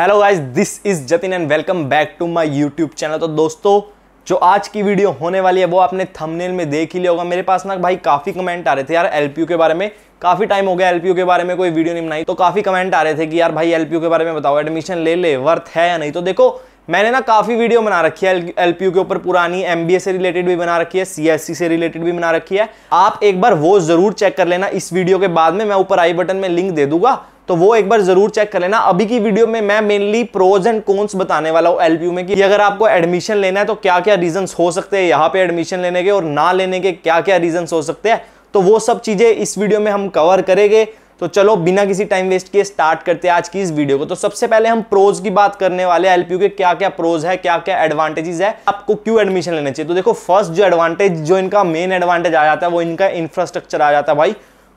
hello guys this is Jatin and welcome back to my YouTube channel तो दोस्तों जो आज की वीडियो होने वाली है वो आपने थंबनेल में देख ही लिया होगा मेरे पास ना भाई काफ़ी कमेंट आ रहे थे यार एलपीयू के बारे में काफ़ी टाइम हो गया एलपीयू के बारे में कोई वीडियो नहीं बनाई तो काफ़ी कमेंट आ रहे थे कि यार भाई एलपीयू के बारे में बताओ एडमिशन ले ले वर्थ है या नहीं तो देखो मैंने ना काफ़ी वीडियो बना रखी है एलपीयू के ऊपर पुरानी एम से रिलेटेड भी बना रखी है सीएससी से रिलेटेड भी बना रखी है आप एक बार वो ज़रूर चेक कर लेना इस वीडियो के बाद में मैं ऊपर आई बटन में लिंक दे दूंगा तो वो एक बार जरूर चेक कर लेना अभी की वीडियो में मैं मेनली प्रोज एंड कॉन्स बताने वाला हूँ एलपीयू में कि अगर आपको एडमिशन लेना है तो क्या क्या रीजंस हो सकते हैं यहाँ पे एडमिशन लेने के और ना लेने के क्या क्या रीजंस हो सकते हैं तो वो सब चीजें इस वीडियो में हम कवर करेंगे तो चलो बिना किसी टाइम वेस्ट किए स्टार्ट करते हैं आज की इस वीडियो को तो सबसे पहले हम प्रोज की बात करने वाले हैं एलपीयू के क्या क्या प्रोज है क्या क्या एडवांटेजेस है आपको क्यों एडमिशन लेना चाहिए तो देखो फर्स्ट जो एडवांटेज जो इनका मेन एडवांटेज आ जाता है वो इनका इंफ्रास्ट्रक्चर आ जाता है भाई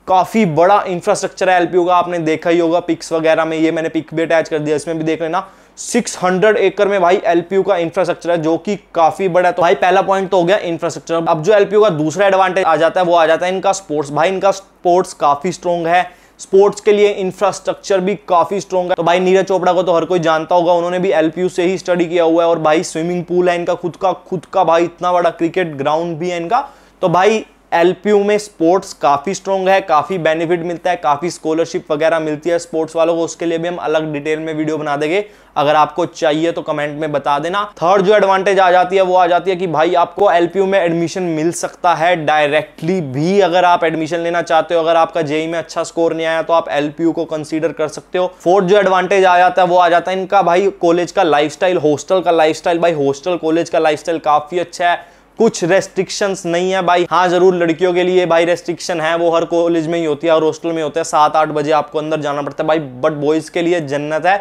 काफ़ी बड़ा इंफ्रास्ट्रक्चर है एलपीयू का आपने देखा ही होगा पिक्स वगैरह में ये मैंने पिक भी अटैच कर दिया इसमें भी देख लेना 600 एकड़ में भाई एलपीयू का इंफ्रास्ट्रक्चर है जो कि काफी बड़ा है तो भाई पहला पॉइंट तो हो गया इंफ्रास्ट्रक्चर अब जो एलपीयू का दूसरा एडवांटेज आ जाता है वो आ जाता है इनका स्पोर्ट्स भाई इनका स्पोर्ट्स काफी स्ट्रॉन्ग है स्पोर्ट्स के लिए इंफ्रास्ट्रक्चर भी काफी स्ट्रॉन्ग है तो भाई नीरज चोपड़ा को तो हर कोई जानता होगा उन्होंने भी एलपीयू से ही स्टडी किया हुआ है और भाई स्विमिंग पूल है इनका खुद का खुद का भाई इतना बड़ा क्रिकेट ग्राउंड भी है इनका तो भाई एलपीयू में स्पोर्ट्स काफ़ी स्ट्रॉन्ग है काफ़ी बेनिफिट मिलता है काफ़ी स्कॉलरशिप वगैरह मिलती है स्पोर्ट्स वालों को उसके लिए भी हम अलग डिटेल में वीडियो बना देंगे अगर आपको चाहिए तो कमेंट में बता देना थर्ड जो एडवांटेज आ जाती है वो आ जाती है कि भाई आपको एलपीयू में एडमिशन मिल सकता है डायरेक्टली भी अगर आप एडमिशन लेना चाहते हो अगर आपका जेई में अच्छा स्कोर नहीं आया तो आप एलपीयू को कंसीडर कर सकते हो फोर्थ जो एडवांटेज आ जाता है वो आ जाता है इनका भाई कॉलेज का लाइफ हॉस्टल का लाइफ भाई हॉस्टल कॉलेज का लाइफ काफी अच्छा है कुछ रेस्ट्रिक्शंस नहीं है भाई हाँ जरूर लड़कियों के लिए भाई रेस्ट्रिक्शन है वो हर कॉलेज में ही होती है और हॉस्टल में होता है सात आठ बजे आपको अंदर जाना पड़ता है भाई बट बॉयज़ के लिए जन्नत है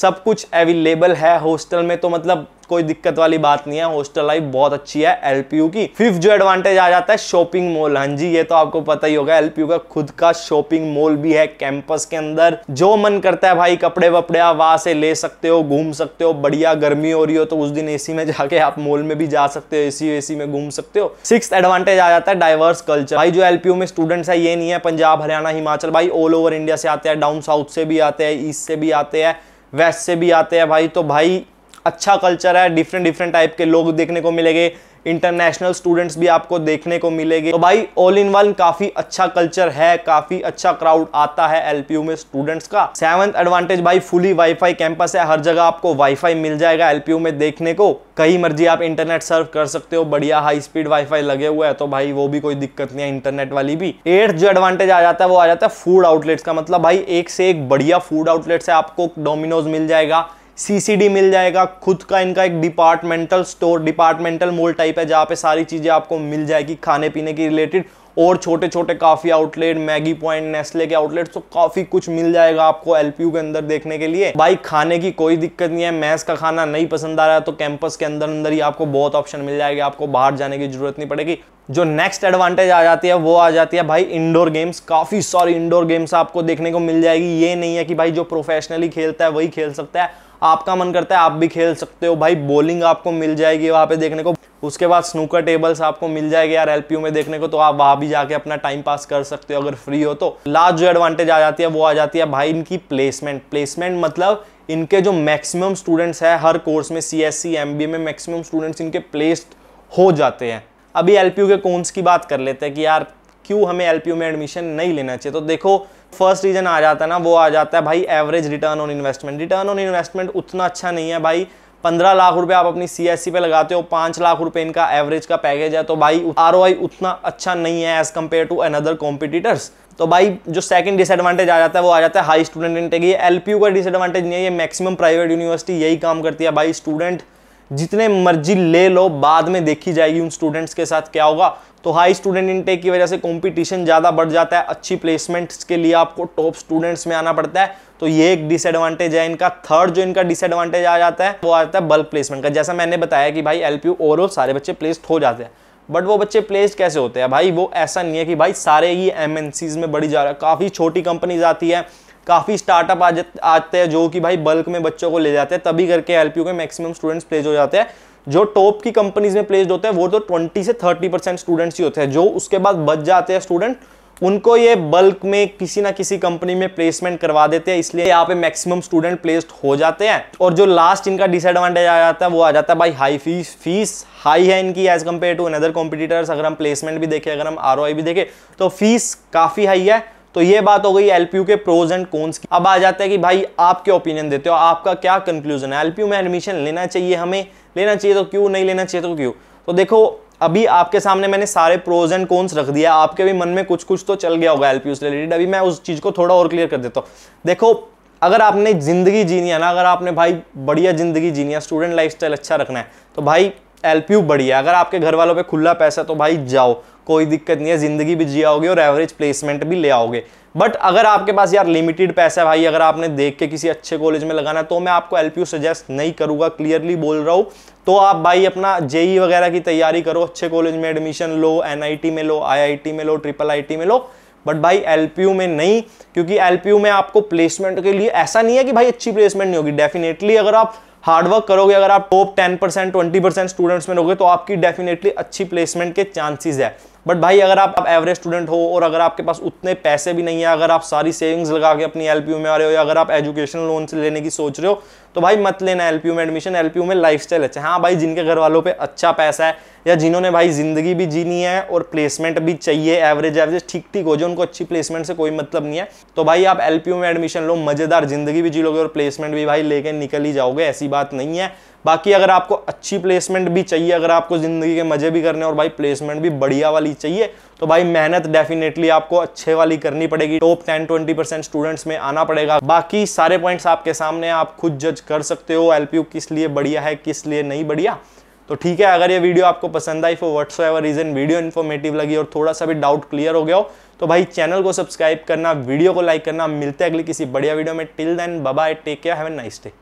सब कुछ अवेलेबल है हॉस्टल में तो मतलब कोई दिक्कत वाली बात नहीं है हॉस्टल लाइफ बहुत अच्छी है एलपीयू की फिफ्थ जो एडवांटेज आ जाता है शॉपिंग मॉल हाँ जी ये तो आपको पता ही होगा एलपीयू का खुद का शॉपिंग मॉल भी है कैंपस के अंदर जो मन करता है भाई कपड़े वपड़े आप वहां से ले सकते हो घूम सकते हो बढ़िया गर्मी हो रही हो तो उस दिन एसी में जाके आप मॉल में भी जा सकते हो एसी एसी में घूम सकते हो सिक्स एडवांटेज आ जाता है डाइवर्स कल्चर भाई जो एलपीयू में स्टूडेंट्स है ये नहीं है पंजाब हरियाणा हिमाचल भाई ऑल ओवर इंडिया से आते हैं डाउन साउथ से भी आते हैं ईस्ट से भी आते हैं वेस्ट से भी आते हैं भाई तो भाई अच्छा कल्चर है डिफरेंट डिफरेंट टाइप के लोग देखने को मिलेंगे इंटरनेशनल स्टूडेंट्स भी आपको देखने को मिलेंगे तो भाई ऑल इन वन काफी अच्छा कल्चर है काफी अच्छा क्राउड आता है एलपीयू में स्टूडेंट्स का सेवंथ एडवांटेज भाई फुली वाईफाई कैंपस है हर जगह आपको वाईफाई मिल जाएगा एलपीयू में देखने को कहीं मर्जी आप इंटरनेट सर्व कर सकते हो बढ़िया हाई स्पीड वाईफाई लगे हुए है तो भाई वो भी कोई दिक्कत नहीं है इंटरनेट वाली भी एट्थ जो एडवांटेज आ जाता है वो आ जाता है फूड आउटलेट्स का मतलब भाई एक से एक बढ़िया फूड आउटलेट्स है आपको डोमिनोज मिल जाएगा सीसीडी मिल जाएगा खुद का इनका एक departmental store departmental mall type है जहाँ पे सारी चीज़ें आपको मिल जाएगी खाने पीने की रिलेटेड और छोटे छोटे काफ़ी आउटलेट मैगी पॉइंट नेस्ले के आउटलेट तो काफ़ी कुछ मिल जाएगा आपको एल के अंदर देखने के लिए भाई खाने की कोई दिक्कत नहीं है मैस का खाना नहीं पसंद आ रहा है तो कैंपस के अंदर अंदर ही आपको बहुत ऑप्शन मिल जाएगा आपको बाहर जाने की जरूरत नहीं पड़ेगी जो नेक्स्ट एडवांटेज आ जाती है वो आ जाती है भाई इंडोर गेम्स काफ़ी सारी इंडोर गेम्स आपको देखने को मिल जाएगी ये नहीं है कि भाई जो प्रोफेशनली खेलता है वही खेल सकता है आपका मन करता है आप भी खेल सकते हो भाई बॉलिंग आपको मिल जाएगी वहाँ पे देखने को उसके बाद स्नूकर टेबल्स आपको मिल जाएगा यार एलपीयू में देखने को तो आप वहाँ भी जाके अपना टाइम पास कर सकते हो अगर फ्री हो तो लास्ट जो एडवांटेज आ जाती है वो आ जाती है भाई इनकी प्लेसमेंट प्लेसमेंट मतलब इनके जो मैक्सिमम स्टूडेंट्स है हर कोर्स में सी एस e, में मैक्सिमम स्टूडेंट्स इनके प्लेस्ड हो जाते हैं अभी एल के कोन्स की बात कर लेते हैं कि यार क्यों हमें एल में एडमिशन नहीं लेना चाहिए तो देखो फर्स्ट रीजन आ जाता है ना वो आ जाता है भाई average return on investment return on investment उतना अच्छा नहीं है भाई पंद्रह लाख रुपए आप अपनी सी एस सी पे लगाते हो पांच लाख रुपए इनका एवरेज का पैकेज है तो भाई आर उतना अच्छा नहीं है as compare to another competitors तो भाई जो सेकंड डिसएडवांटेज आ जाता है वो आ जाता है हाई स्टूडेंट एल ये यू का डिसएडवांटेज नहीं है ये मैक्सिमम प्राइवेट यूनिवर्सिटी यही काम करती है भाई स्टूडेंट जितने मर्जी ले लो बाद में देखी जाएगी उन स्टूडेंट्स के साथ क्या होगा तो हाई स्टूडेंट इनटेक की वजह से कंपटीशन ज़्यादा बढ़ जाता है अच्छी प्लेसमेंट्स के लिए आपको टॉप स्टूडेंट्स में आना पड़ता है तो ये एक डिसएडवांटेज है इनका थर्ड जो इनका डिसएडवांटेज आ जाता है वो आता है बल्क प्लेसमेंट का जैसा मैंने बताया कि भाई एल ओवरऑल सारे बच्चे प्लेस्ड हो जाते हैं बट वो बच्चे प्लेस कैसे होते हैं भाई वो ऐसा नहीं है कि भाई सारे ही एम में बढ़ी जा रहा है काफ़ी छोटी कंपनीज आती है काफ़ी स्टार्टअप आ आते हैं जो कि भाई बल्क में बच्चों को ले जाते हैं तभी करके एल के मैक्सिमम स्टूडेंट्स प्लेस हो जाते हैं जो टॉप की कंपनीज में प्लेस्ड होते हैं वो तो 20 से 30 परसेंट स्टूडेंट्स ही होते हैं जो उसके बाद बच जाते हैं स्टूडेंट उनको ये बल्क में किसी ना किसी कंपनी में प्लेसमेंट करवा देते हैं इसलिए यहाँ पे मैक्सिमम स्टूडेंट प्लेस्ड हो जाते हैं और जो लास्ट इनका डिसएडवांटेज आ जाता है वो आ जाता है भाई हाई फीस फीस हाई है इनकी as compare to another competitors अगर हम प्लेसमेंट भी देखें अगर हम आर भी देखें तो फीस काफ़ी हाई है तो ये बात हो गई एलपीयू के प्रोज एंड कॉन्स की अब आ जाता है कि भाई आप क्या ओपिनियन देते हो आपका क्या कंक्लूजन है एलपीयू में एडमिशन लेना चाहिए हमें लेना चाहिए तो क्यों नहीं लेना चाहिए तो क्यों तो देखो अभी आपके सामने मैंने सारे प्रोज एंड कॉन्स रख दिया आपके भी मन में कुछ कुछ तो चल गया होगा एलपीयू से रिलेटेड अभी मैं उस चीज़ को थोड़ा और क्लियर कर देता हूँ देखो अगर आपने ज़िंदगी जीनी है ना अगर आपने भाई बढ़िया ज़िंदगी जीनी है स्टूडेंट स्टाइल अच्छा रखना है तो भाई एलपीयू बढ़िया अगर आपके घर वालों पे खुला पैसा तो भाई जाओ कोई दिक्कत नहीं है ज़िंदगी भी जिया होगी और एवरेज प्लेसमेंट भी ले आओगे बट अगर आपके पास यार लिमिटेड पैसा है भाई अगर आपने देख के किसी अच्छे कॉलेज में लगाना तो मैं आपको एल सजेस्ट नहीं करूँगा क्लियरली बोल रहा हूँ तो आप भाई अपना जेई e वगैरह की तैयारी करो अच्छे कॉलेज में एडमिशन लो एन में लो आई में लो ट्रिपल आई में लो बट भाई एल में नहीं क्योंकि एल में आपको प्लेसमेंट के लिए ऐसा नहीं है कि भाई अच्छी प्लेसमेंट नहीं होगी डेफिनेटली अगर आप हार्डवर्क करोगे अगर आप top ten percent twenty percent students में रहोगे तो आपकी डेफिनेटली अच्छी प्लेसमेंट के चांसेस है बट भाई अगर आप, एवरेज स्टूडेंट हो और अगर आपके पास उतने पैसे भी नहीं है अगर आप सारी सेविंग्स लगा के अपनी एल में आ रहे हो या अगर आप एजुकेशन लोन से लेने की सोच रहे हो तो भाई मत लेना एल में एडमिशन एल में लाइफ स्टाइल अच्छा हाँ भाई जिनके घर वालों पर अच्छा पैसा है या जिन्होंने भाई ज़िंदगी भी जीनी है और प्लेसमेंट भी चाहिए एवरेज एवरेज ठीक ठीक हो जाए उनको अच्छी प्लेसमेंट से कोई मतलब नहीं है तो भाई आप एल में एडमिशन लो मज़ेदार ज़िंदगी भी जी लोगे और प्लेसमेंट भी भाई लेके निकल ही जाओगे ऐसी बात नहीं है बाकी अगर आपको अच्छी प्लेसमेंट भी चाहिए अगर आपको ज़िंदगी के मज़े भी करने और भाई प्लेसमेंट भी बढ़िया वाली चाहिए तो भाई मेहनत डेफिनेटली आपको अच्छे वाली करनी पड़ेगी top ten twenty percent students में आना पड़ेगा बाकी सारे पॉइंट्स आपके सामने आप खुद जज कर सकते हो एल किस लिए बढ़िया है किस लिए नहीं बढ़िया तो ठीक है अगर ये वीडियो आपको पसंद आई for whatever reason video informative लगी और थोड़ा सा भी डाउट क्लियर हो गया हो तो भाई चैनल को सब्सक्राइब करना वीडियो को लाइक करना मिलते हैं अगली किसी बढ़िया वीडियो में till then bye take care have a nice day